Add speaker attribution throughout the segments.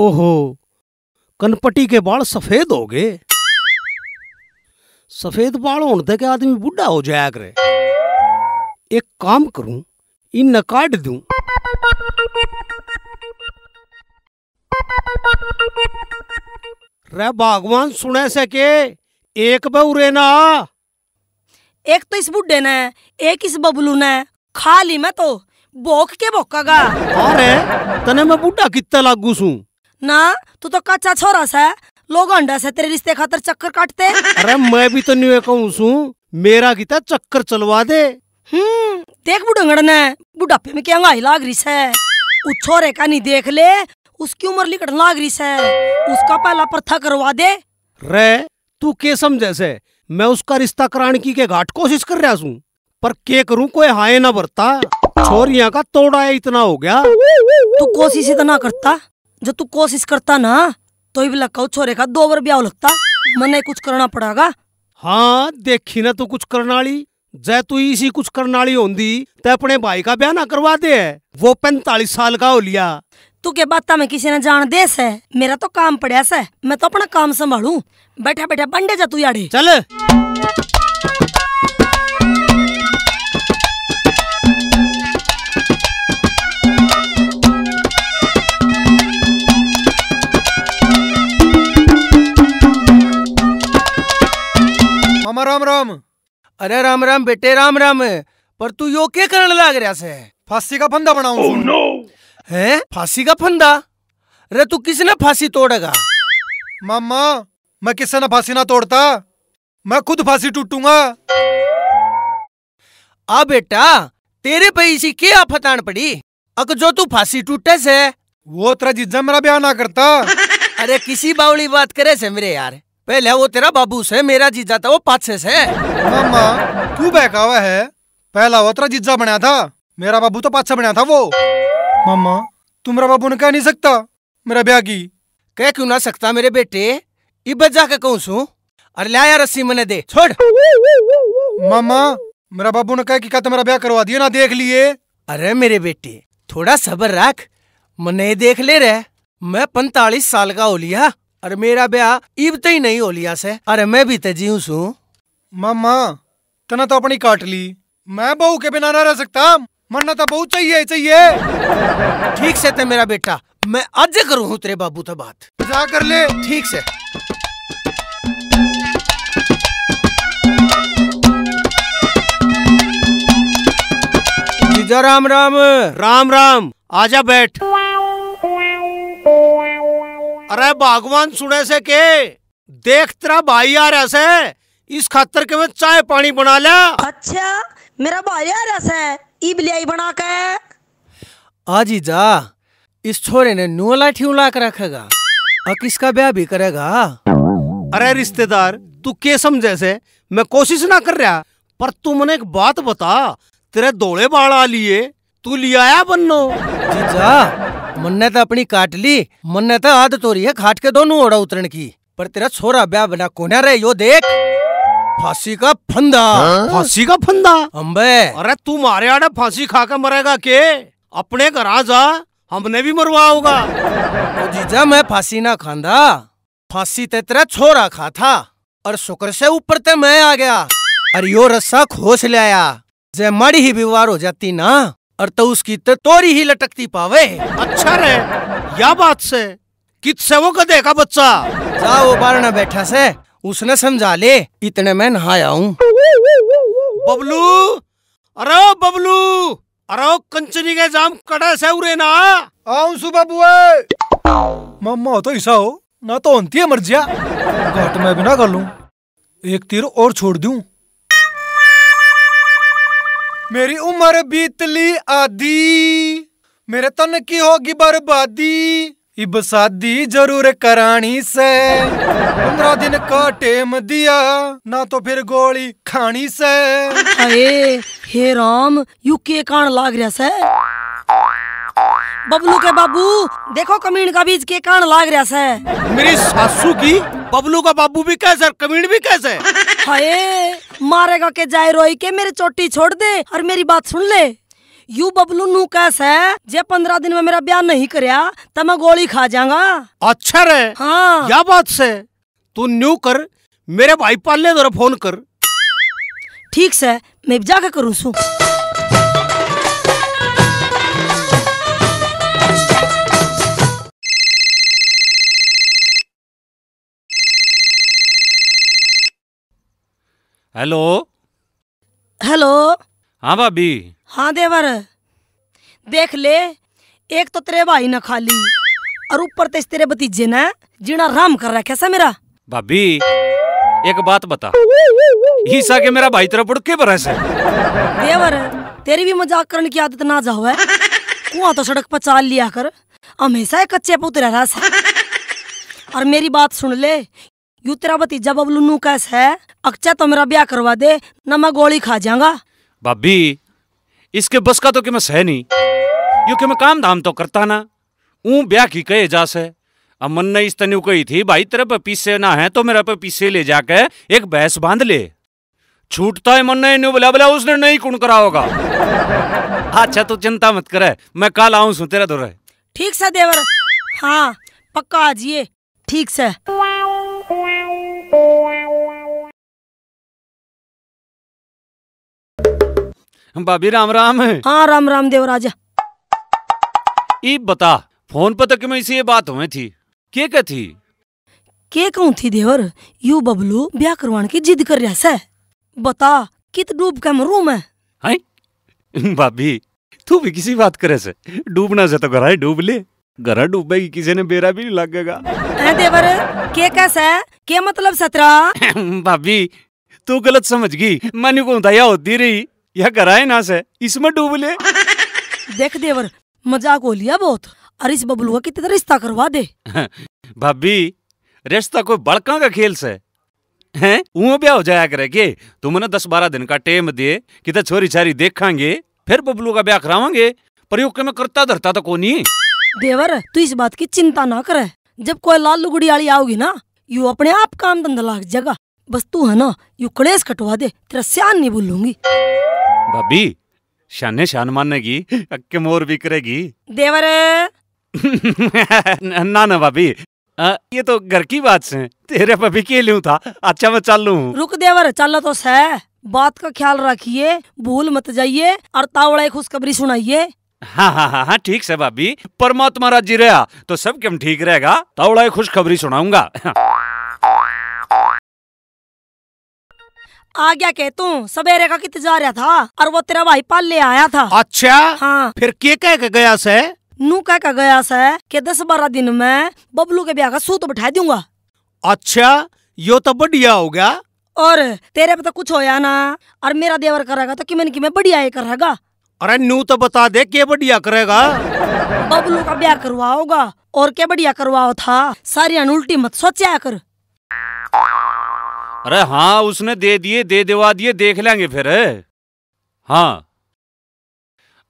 Speaker 1: ओहो कनपटी के बाल सफेद हो गए सफेद बाल होने तक आदमी बुढ़ा हो जाया करे एक काम करूं इन काट दूं रे भगवान सुने से के एक बहुरे ना
Speaker 2: एक तो इस बुढ़े ने एक इस बबलू ने खा ली मैं तो बोक के भोकागा अरे
Speaker 1: तने मैं बुढा कितना लागू सू
Speaker 2: ना तू तो कच्चा छोरा सा लोग अंडा से तेरे रिश्ते खातर चक्कर काटते अरे
Speaker 1: मैं भी तो न्यू अकाउंट हूँ मेरा गीता चक्कर चलवा दे
Speaker 2: हम्म देख बुढ़ंगड़ ने बुढ़ापे में क्या लाग रही से उस छोरे का नहीं देख ले उसकी उम्र लिकड़ लाग रही से उसका पहला
Speaker 1: प्रथा करवा दे रे तू के समझे से मैं उसका रिश्ता कराने की के घाट कोशिश कर रहा हूँ पर के करूँ कोई हाय ना बरता छोरिया का तोड़ा इतना हो गया तू कोशिश इतना तो करता जो तू कोशिश करता ना तो ही बिलकाऊ छोरे का दो बार ब्याह लगता मने कुछ करना पड़ेगा हाँ देखी ना तू कुछ करने वाली जय तू इसी कुछ करने वाली होंगी तो अपने भाई का ब्याह ना करवा दे वो पैंतालीस साल का हो लिया
Speaker 2: तू के बात में किसी ने जान दे से मेरा तो काम पड़ा से मैं तो अपना काम संभालू बैठा बैठा बंडे जा तू याड़े चल
Speaker 1: राम राम अरे राम राम बेटे राम राम पर तू यो के करने लाग रहा से फांसी का फंदा बनाऊ oh, no. है फांसी का फंदा रे तू किसने फांसी तोड़ेगा मामा मैं किसने फांसी ना तोड़ता मैं खुद फांसी टूटूंगा आ बेटा तेरे पे इसी के आफत आन पड़ी अगर जो तू फांसी टूटे से वो तेरा जिज्जा मेरा बयान ना करता अरे किसी बावली बात करे से मेरे यार पहले वो तेरा बाबू से मेरा जीजा था वो पाछे से मामा तू बहकावा है पहला वो तेरा जीजा बना था मेरा बाबू तो पाछा बना था वो मामा तुम्हारा बाबू ने कह नहीं सकता मेरा ब्याह की कह क्यों ना सकता मेरे बेटे इबत जाके कहूँ सू अरे लाया रस्सी मैंने दे छोड़ मामा मेरा बाबू ने कह कि क्या तुम्हारा ब्याह करवा दिया ना देख लिए अरे मेरे बेटे थोड़ा सबर रख मने देख ले रहे मैं पैंतालीस साल का हो लिया अरे मेरा ब्याह इब ही नहीं हो लिया से अरे मैं भी ते जीव सू मामा तना तो अपनी काट ली मैं बहू के बिना ना रह सकता मरना तो बहू चाहिए चाहिए ठीक से ते मेरा बेटा मैं आज करूँ तेरे बाबू था बात जा कर ले ठीक से राम राम राम राम आजा बैठ अरे भगवान सुने से के देख तेरा भाई आ रहा से इस खातर के मैं चाय पानी बना लिया अच्छा मेरा भाई आ रहा से इबलियाई बना के आजी जा इस छोरे ने नू लाठी उला कर रखेगा और किसका ब्याह भी करेगा अरे रिश्तेदार तू के समझे से मैं कोशिश ना कर रहा पर तू मैंने एक बात बता तेरे दौड़े बाल आ लिए तू लिया बनो जी जा मन्ने तो अपनी काट ली मन्ने तो आदत हो रही है खाट के दोनों ओड़ा उतरण की पर तेरा छोरा ब्याह बना कोने रे यो देख फांसी का फंदा हाँ? फांसी का फंदा अम्बे अरे तू मारे आड़े फांसी खा के मरेगा के अपने घर आ जा हमने भी मरवा होगा तो जीजा मैं फांसी ना खांदा फांसी ते तेरा छोरा खा था और शुक्र से ऊपर ते मैं आ गया और यो रस्सा खोस ले आया जय माड़ी ही बीवार हो जाती ना और तो उसकी तो तोरी ही लटकती पावे अच्छा रे या बात से कित से वो का देखा बच्चा जा वो बार ना बैठा से उसने समझा ले इतने में नहाया हूँ बबलू अरे बबलू अरे कंचनी के जाम कड़ा से उरे ना आऊं सुबह बुए मम्मा तो ऐसा हो ना तो अंतिया मर जा घाट में भी ना कर लूं एक तीर और छोड़ दूं मेरी उम्र बीतली आधी मेरे तन की होगी बर्बादी इब शादी जरूर करानी से पंद्रह दिन का टेम दिया ना तो फिर गोली खानी से
Speaker 2: अरे हे राम यू के कान लाग रहा से बबलू के बाबू देखो कमीन का बीज के कान लाग रहा से
Speaker 1: मेरी सासू की बबलू का बाबू भी कैसे कमीन भी कैसे
Speaker 2: हाय मारेगा के जाए रोई के मेरी चोटी छोड़ दे और मेरी बात सुन ले यू बबलू नू कैस है जे पंद्रह दिन में मेरा ब्याह नहीं करया तो मैं गोली खा जाऊंगा
Speaker 1: अच्छा रे हाँ क्या बात से तू न्यू कर मेरे भाई पाल ने फोन कर ठीक
Speaker 2: से मैं जाके करूँ सू हेलो हेलो हाँ भाभी हाँ देवर देख ले एक तो तेरे भाई ने खा ली और ऊपर तेज तो तेरे भतीजे ने जीना राम कर रहा कैसा मेरा
Speaker 3: भाभी एक बात बता ईसा के मेरा भाई तेरा बुड़के पर ऐसे देवर
Speaker 2: तेरी भी मजाक करने की आदत ना जाओ है कुआ तो सड़क पर चाल लिया कर हमेशा एक कच्चे पुत्र रहा सा और मेरी बात सुन ले यू तेरा भतीजा बबलू नू कैस है अक्चा तो मेरा ब्याह करवा दे न मैं गोली खा जाऊंगा
Speaker 3: भाभी इसके बस का तो मैं सह नहीं यू कि मैं काम धाम तो करता ना ऊ ब्याह की कहे जा से अब मन ने इस तनु कही थी भाई तेरे पे पीछे ना है तो मेरे पे पीछे ले जाके एक बहस बांध ले छूटता है मन ने इन बोला बोला उसने नहीं कुण करा होगा अच्छा तो चिंता मत करे मैं कल आऊ सु तेरा दो
Speaker 2: ठीक सा देवर हाँ पक्का आजिए ठीक सा
Speaker 3: भाभी राम राम हाँ राम राम देव राजा ई बता फोन पर तक तो में ये बात हुई थी के क्या थी
Speaker 2: के कहूँ थी देवर यू बबलू ब्याह करवाने की जिद कर रहा है बता कित
Speaker 3: डूब के मरू मैं भाभी तू भी किसी बात करे से डूबना से तो कराए डूब ले घरा डूबेगी किसी ने बेरा भी नहीं लगेगा देवर के कैसा के मतलब सत्रह भाभी तू गलत समझ गई मन को या होती रही यह कराए ना से इसमें डूब ले देख देवर मजाक
Speaker 2: हो लिया बहुत अरे इस बबलू का कितना रिश्ता करवा दे
Speaker 3: भाभी रिश्ता कोई बड़का का खेल से हैं वो ब्याह हो जाया करे के तुमने दस बारह दिन का टेम दे कि छोरी छारी देखांगे फिर बबलू का ब्याह करावांगे पर में करता धरता तो कोनी नहीं
Speaker 2: देवर तू इस बात की चिंता ना करे जब कोई लाल लुगड़ी आली आओगी ना यू अपने आप काम धंधा लाग जगह बस तू है ना यू कलेस कटवा दे तेरा सियान नहीं
Speaker 3: भूलूंगी भाभी शाने शान मानेगी अक्के मोर भी करेगी
Speaker 2: देवर
Speaker 3: ना ना भाभी ये तो घर की बात से तेरे भाभी के लू था अच्छा मैं चल लू
Speaker 2: रुक देवर चलो तो सह बात का ख्याल रखिए भूल मत जाइए और तावड़ा खुशखबरी सुनाइए
Speaker 3: हाँ हाँ हाँ हाँ ठीक से भाभी परमात्मा राजी रहा तो सब क्यों ठीक रहेगा खुश खुशखबरी सुनाऊंगा
Speaker 2: आ गया के तू सवेरे का कित जा रहा था और वो तेरा भाई पाल ले आया था अच्छा हाँ फिर के कह के गया से नू कह के गया से के दस बारह दिन में बबलू के ब्याह का सूत बैठा दूंगा
Speaker 1: अच्छा यो तो बढ़िया हो गया
Speaker 2: और तेरे पे तो कुछ होया ना और मेरा देवर करेगा तो कि मैंने कि मैं बढ़िया ही करेगा
Speaker 1: अरे नू तो बता दे के बढ़िया करेगा
Speaker 2: बबलू का ब्याह करवाओगा और के बढ़िया करवाओ था सारिया उल्टी मत सोचा कर
Speaker 3: अरे हाँ उसने दे दिए दे देवा दिए देख लेंगे फिर हाँ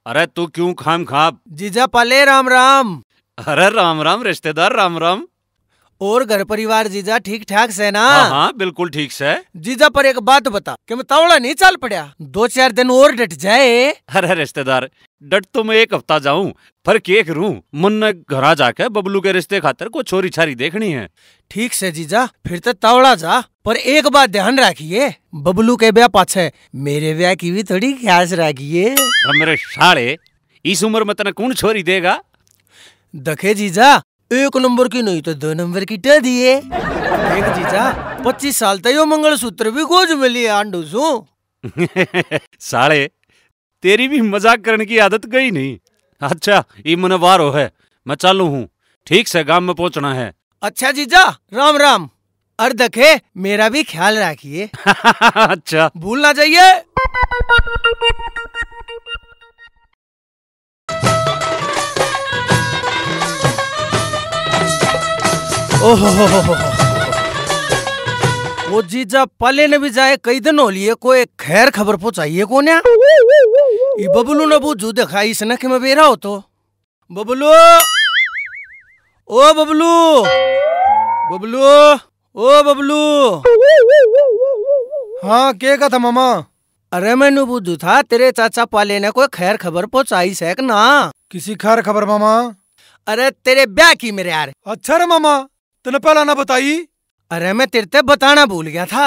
Speaker 3: अरे तू क्यों खाम खाप जीजा
Speaker 1: पाले राम राम अरे राम राम रिश्तेदार राम राम और घर परिवार जीजा ठीक ठाक से ना हाँ, हाँ बिल्कुल ठीक से जीजा पर एक बात बता कि मैं तावड़ा नहीं चल पड़ा दो चार दिन और डट जाए अरे रिश्तेदार डट तो मैं एक हफ्ता जाऊं पर केक रू मन ने घर जाकर बबलू के रिश्ते खातर को छोरी छारी देखनी है ठीक से जीजा फिर तो तावड़ा जा पर एक बात ध्यान रखिए बबलू के ब्याह पाछे मेरे ब्याह की भी थोड़ी ख्यास रखिए मेरे साड़े इस उम्र में तेना कौन छोरी देगा दखे जीजा एक नंबर की नहीं तो दो नंबर की टे दिए एक चीजा पच्चीस साल तक यो सूत्र भी गोज में लिए आंडू सो
Speaker 3: साले तेरी भी मजाक करने की आदत गई नहीं अच्छा ये मनवार वारो है मैं चालू हूँ ठीक से गांव में पहुँचना है
Speaker 1: अच्छा जीजा राम राम और देखे मेरा भी ख्याल रखिए अच्छा भूलना चाहिए ओहो जीजा पाले ने भी जाए कई दिन हो लिए कोई खैर खबर पहुंचाइए को ना बबलू ने बू जू देखा इस नख में बेरा हो तो बबलू ओ बबलू बबलू ओ बबलू हाँ के का था मामा अरे मैं नु था तेरे चाचा पाले ने कोई खैर खबर पहुंचाई से ना किसी खैर खबर मामा अरे तेरे ब्याह की मेरे यार अच्छा रे मामा तेने पहला ना बताई अरे मैं तेरे ते बताना भूल गया था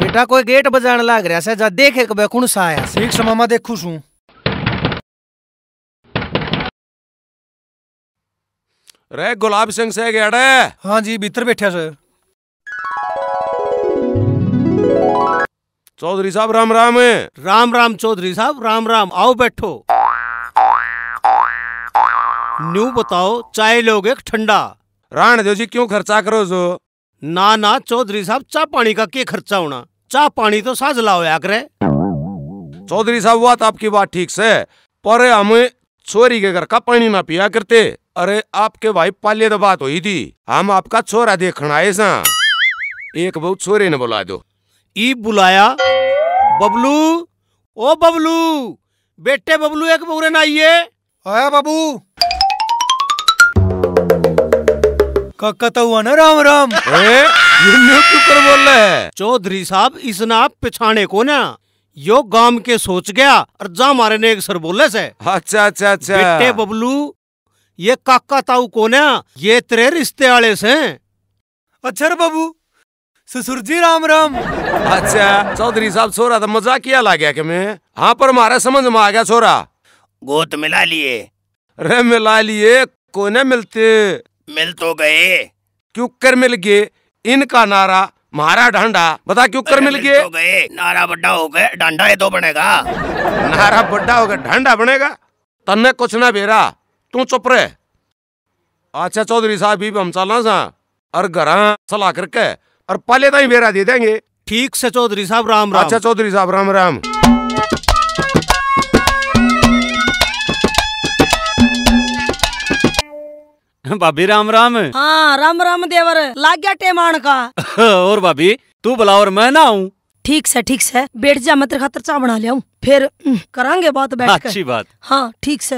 Speaker 1: बेटा कोई गेट बजान लाग रहा है जा देख एक बे कौन सा आया ठीक समा मैं देखू सू रे गुलाब सिंह से गया रे हाँ जी भीतर बैठे सर चौधरी साहब राम राम है राम राम चौधरी साहब राम राम आओ बैठो न्यू बताओ चाय लोगे ठंडा राण देव जी क्यों खर्चा करो जो ना ना चौधरी साहब चाह पानी का क्या खर्चा होना चाह पानी तो साझ लाओ करे चौधरी साहब बात तो आपकी बात ठीक से पर हमें छोरी के घर का पानी ना पिया करते अरे आपके भाई पाले तो बात हुई थी हम आपका छोरा देखना आए सा एक बहुत छोरे ने बुला दो ई बुलाया बबलू ओ बबलू बेटे बबलू एक बुरे ना आइए बबू बाबू कहता हुआ ना राम राम ए, ये कर बोल रहे है चौधरी साहब इस आप पिछाने को ना यो गांव के सोच गया और जा मारे ने एक सर बोले से अच्छा अच्छा अच्छा बेटे बबलू ये काका ताऊ को ना ये तेरे रिश्ते वाले से अच्छा रे बाबू ससुर जी राम राम अच्छा चौधरी साहब सोरा तो मजाक किया ला गया कि मैं हाँ पर मारा समझ में आ गया सोरा गोत मिला लिए रे मिला लिए कोने मिलते मिल तो गए क्यूकर मिल गए इनका नारा मारा डांडा बता क्यूकर मिल गए तो गए नारा बड्डा हो गया डांडा ये तो बनेगा नारा बड्डा हो गया डांडा बनेगा तन्ने कुछ ना बेरा तू चुप रहे अच्छा चौधरी साहब भी हम चलना सा और घर सलाह करके और तो ही बेरा दे देंगे ठीक से चौधरी साहब राम राम अच्छा चौधरी साहब राम राम
Speaker 3: भाभी राम राम
Speaker 2: हाँ राम राम देवर लाग गया टेम आन का
Speaker 3: और भाभी तू बुला और मैं ना आऊ
Speaker 2: ठीक से ठीक से बैठ जा मैं तेरे खातर चाह बना लिया फिर हम्म, करांगे बात बैठ कर अच्छी बात हाँ ठीक से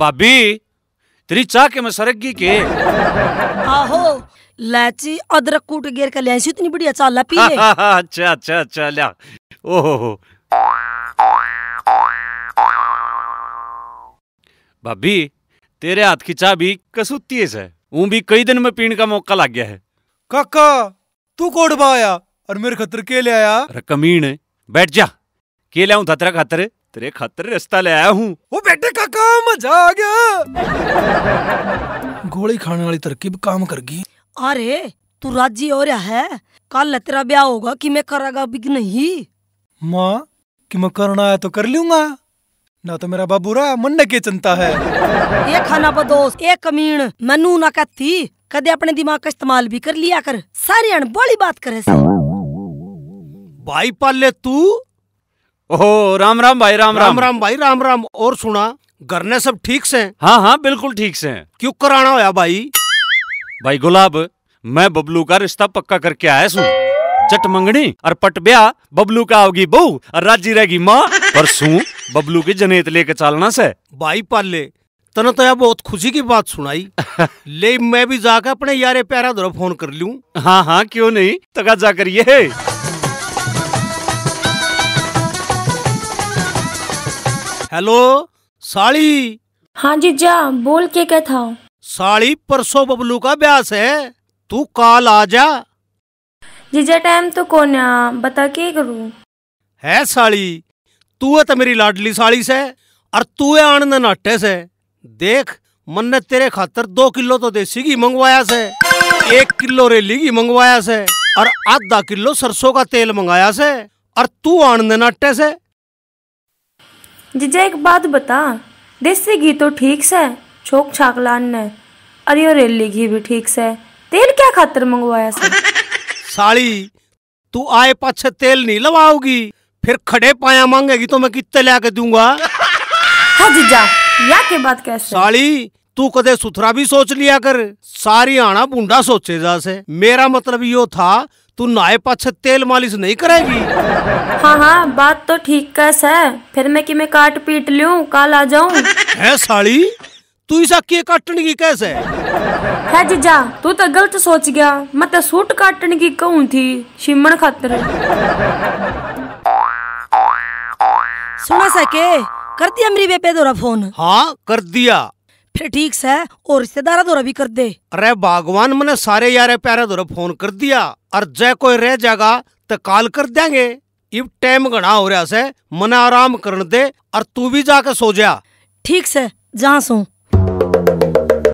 Speaker 3: भाभी तेरी चाह के मैं सरक गई के
Speaker 2: आहो लाची अदरक कूट गेर कर लिया इतनी बढ़िया चाल ला पी ले
Speaker 3: अच्छा अच्छा अच्छा ले ओहो भाभी तेरे हाथ की भी कसूती है हूं भी कई दिन में पीने का मौका लग गया है
Speaker 1: काका तू कोडबा आया और मेरे खतर के ले आया
Speaker 3: अरे कमीन बैठ जा के ले आऊं थतरा खतर तेरे खतर रास्ता ले आया हूँ
Speaker 1: वो बैठे काका मजा आ गया गोली खाने वाली तरकीब काम कर गई
Speaker 2: अरे तू राजी हो रहा है कल तेरा ब्याह होगा कि मैं करागा बिग नहीं
Speaker 1: माँ कि मैं करना आया तो कर लूंगा ना तो मेरा बाबू रहा मन ने के चिंता है
Speaker 2: ये खाना बदोस ये कमीन मनु ना कहती कदे अपने दिमाग का इस्तेमाल भी कर लिया कर सारी अन बड़ी बात करे
Speaker 1: भाई पाले तू ओ राम राम भाई राम राम राम भाई राम राम और सुना घर ने सब ठीक से हाँ हाँ बिल्कुल ठीक से क्यों कराना होया भाई भाई गुलाब
Speaker 3: मैं बबलू का रिश्ता पक्का करके आया सुन चट मंगनी और पट ब्याह बबलू का आओगी
Speaker 1: बहू और राजी रहेगी माँ पर सुन बबलू के जनेत लेके चालना से भाई पाले तने तो यार बहुत खुशी की बात सुनाई ले मैं भी जाकर अपने यारे प्यारा द्वारा फोन कर लू हाँ हाँ क्यों नहीं तका जा करिए हेलो साड़ी हाँ जी जा बोल के क्या था साड़ी परसों बबलू का ब्यास है तू काल आ जा जीजा टाइम तो कौन बता के करूँ है साड़ी तू है तो मेरी लाडली साड़ी से और तू है आनंद नाटे से देख मन ने तेरे खातर दो किलो तो देसी घी मंगवाया से एक किलो रेली घी मंगवाया से और आधा किलो सरसों का तेल मंगाया से और तू आनंद नाटे से जीजा एक बात बता देसी घी तो ठीक से छोक छाक लान ने और यो रेली घी भी ठीक से तेल क्या खातर मंगवाया से साड़ी तू आए पाछे तेल नहीं लवाओगी फिर खड़े पाया मांगेगी तो मैं कितने लिया दूंगा हाँ जीजा या के बात कैसे साली तू कदे सुथरा भी सोच लिया कर सारी आना बूंदा सोचे जा मेरा मतलब यो था तू नाए पाछे तेल मालिश नहीं करेगी हाँ हाँ बात तो ठीक कैस है फिर मैं कि मैं काट पीट लूं कल आ जाऊं है साली तू इसा के काटने की कैसे है हाँ जीजा तू तो गलत सोच गया
Speaker 2: मैं तो सूट काटने की कहूं थी शिमन खातर सुना सके कर दिया मेरी बेबे दोरा फोन हाँ कर
Speaker 1: दिया फिर ठीक से और रिश्तेदारा दोरा भी कर दे अरे भगवान मैंने सारे यारे प्यारे दोरा फोन कर दिया और जय कोई रह जाएगा तो कॉल कर देंगे इब टाइम घना हो रहा से मना आराम कर दे और तू भी जाके सो जा ठीक से जहाँ सो